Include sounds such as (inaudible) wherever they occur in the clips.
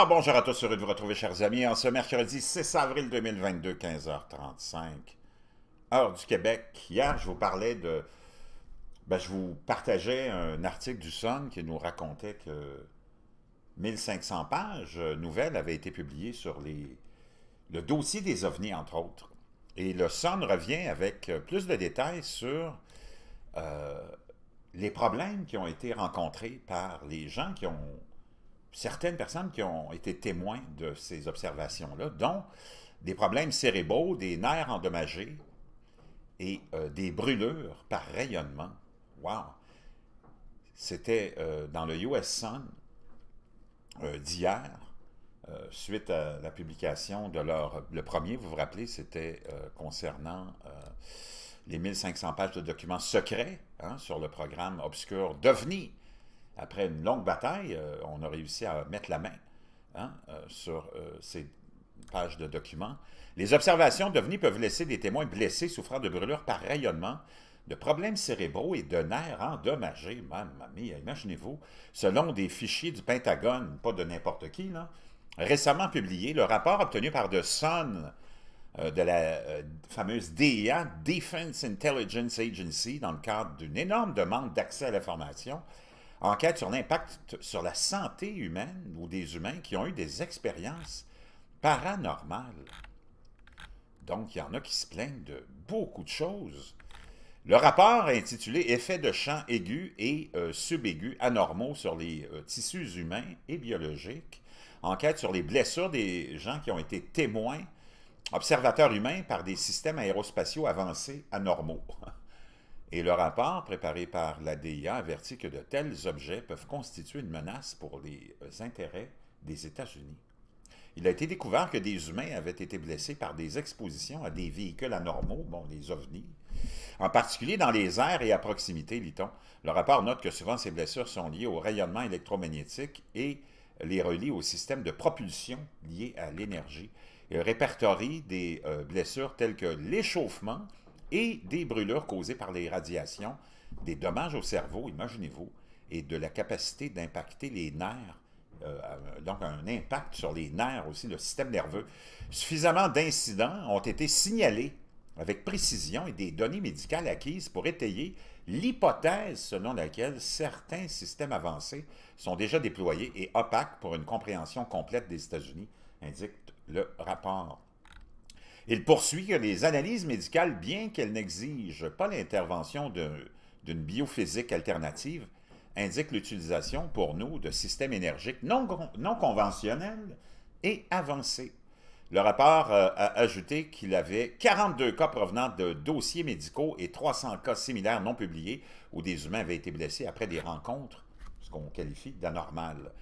Ah, bonjour à tous, heureux de vous retrouver, chers amis, en ce mercredi 6 avril 2022, 15h35, heure du Québec. Hier, je vous parlais de... Ben, je vous partageais un article du Sun qui nous racontait que 1500 pages euh, nouvelles avaient été publiées sur les, le dossier des ovnis, entre autres. Et le Sun revient avec euh, plus de détails sur euh, les problèmes qui ont été rencontrés par les gens qui ont certaines personnes qui ont été témoins de ces observations-là, dont des problèmes cérébraux, des nerfs endommagés et euh, des brûlures par rayonnement. Wow! C'était euh, dans le US Sun euh, d'hier, suite à la publication de leur... Le premier, vous vous rappelez, c'était concernant les 1500 pages de documents secrets hein, sur le programme obscur d'OVNI après une longue bataille, euh, on a réussi à mettre la main hein, euh, sur euh, ces pages de documents. Les observations devenues peuvent laisser des témoins blessés souffrant de brûlures par rayonnement, de problèmes cérébraux et de nerfs endommagés, mamma imaginez-vous, selon des fichiers du Pentagone, pas de n'importe qui, là, récemment publié, le rapport obtenu par The Sun de la fameuse DIA, Defense Intelligence Agency, dans le cadre d'une énorme demande d'accès à l'information, enquête sur l'impact sur la santé humaine ou des humains qui ont eu des expériences paranormales. Donc, il y en a qui se plaignent de beaucoup de choses. Le rapport est intitulé Effets de champs aigus et euh, subaigus anormaux sur les euh, tissus humains et biologiques. Enquête sur les blessures des gens qui ont été témoins, observateurs humains par des systèmes aérospatiaux avancés anormaux. (laughs) Et le rapport préparé par la DIA avertit que de tels objets peuvent constituer une menace pour les euh, intérêts des États-Unis. Il a été découvert que des humains avaient été blessés par des expositions à des véhicules anormaux, bon, les ovnis, en particulier dans les airs et à proximité, lit-on. Le rapport note que souvent ces blessures sont liées au rayonnement électromagnétique et les relie au système de propulsion lié à l'énergie. Il répertorie des euh, blessures telles que l'échauffement, et des brûlures causées par les radiations, des dommages au cerveau, imaginez-vous, et de la capacité d'impacter les nerfs, euh, donc un impact sur les nerfs aussi, le système nerveux. Suffisamment d'incidents ont été signalés avec précision et des données médicales acquises pour étayer l'hypothèse selon laquelle certains systèmes avancés sont déjà déployés et opaques pour une compréhension complète des États-Unis, indique le rapport. Il poursuit que les analyses médicales, bien qu'elles n'exigent pas l'intervention d'une biophysique alternative, indiquent l'utilisation pour nous de systèmes énergiques non, conventionnels et avancés. Le rapport euh, a ajouté qu'il avait 42 cas provenant de dossiers médicaux et 300 cas similaires non publiés où des humains avaient été blessés après des rencontres, ce qu'on qualifie d'anormales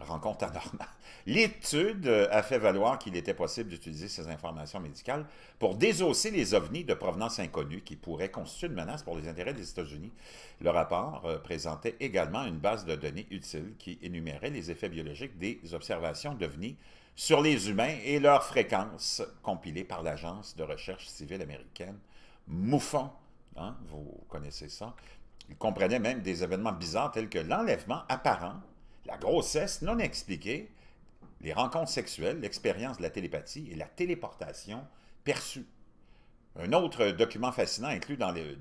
rencontre anormale. (laughs) L'étude a fait valoir qu'il était possible d'utiliser ces informations médicales pour désosser les ovnis de provenance inconnue qui pourraient constituer une menace pour les intérêts des États-Unis. Le rapport euh, présentait également une base de données utile qui énumérait les effets biologiques des observations d'ovnis sur les humains et leurs fréquences compilées par l'Agence de recherche civile américaine Mouffon, hein, vous connaissez ça. Il comprenait même des événements bizarres tels que l'enlèvement apparent la grossesse non expliquée, les rencontres sexuelles, l'expérience de la télépathie et la téléportation perçue. Un autre document fascinant inclus dans les,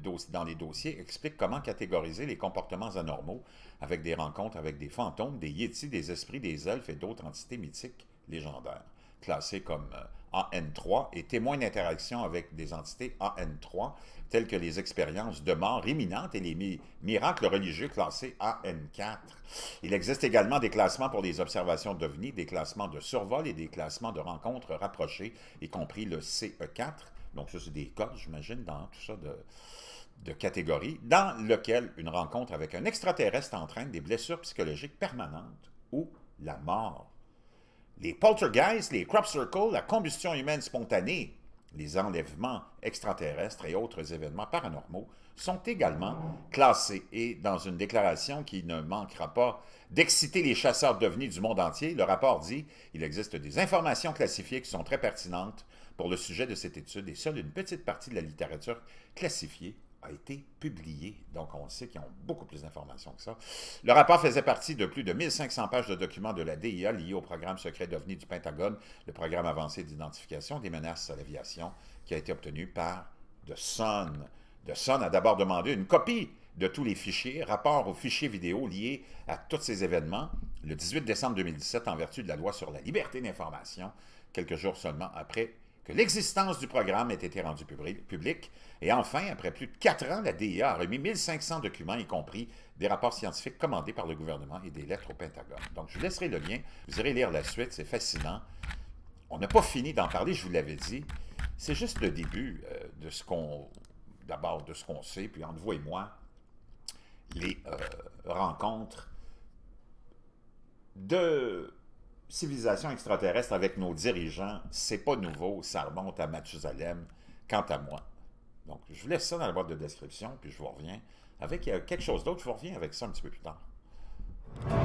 dossiers explique comment catégoriser les comportements anormaux avec des rencontres avec des fantômes, des yétis, des esprits, des elfes et d'autres entités mythiques légendaires, classées comme euh, AN3 et témoin d'interaction avec des entités AN3, telles que les expériences de mort imminente et les miracles religieux classés AN4. Il existe également des classements pour les observations d'OVNI, des classements de survol et des classements de rencontres rapprochées, y compris le CE4. Donc, ça, c'est des codes, j'imagine, dans tout ça de, de dans lequel une rencontre avec un extraterrestre entraîne des blessures psychologiques permanentes ou la mort les poltergeists, les crop circles, la combustion humaine spontanée, les enlèvements extraterrestres et autres événements paranormaux sont également classés. Et dans une déclaration qui ne manquera pas d'exciter les chasseurs devenus du monde entier, le rapport dit il existe des informations classifiées qui sont très pertinentes pour le sujet de cette étude et seule une petite partie de la littérature classifiée a été publié. Donc, on sait qu'ils ont beaucoup plus d'informations que ça. Le rapport faisait partie de plus de 1500 pages de documents de la DIA liés au programme secret d'OVNI du Pentagone, le programme avancé d'identification des menaces à l'aviation, qui a été obtenu par The Sun. The Sun a d'abord demandé une copie de tous les fichiers, rapport aux fichiers vidéo liés à tous ces événements, le 18 décembre 2017, en vertu de la loi sur la liberté d'information, quelques jours seulement après que l'existence du programme ait été rendue publique. Et enfin, après plus de quatre ans, la DIA a remis 1500 documents, y compris des rapports scientifiques commandés par le gouvernement et des lettres au Pentagone. Donc, je vous laisserai le lien. Vous irez lire la suite. C'est fascinant. On n'a pas fini d'en parler, je vous l'avais dit. C'est juste le début euh, de ce qu'on... D'abord, de ce qu'on sait, puis entre vous et moi, les euh, rencontres de civilisation extraterrestre avec nos dirigeants, c'est pas nouveau, ça remonte à Mathusalem, quant à moi. Donc, je vous laisse ça dans la boîte de description, puis je vous reviens avec euh, quelque chose d'autre. Je vous reviens avec ça un petit peu plus tard.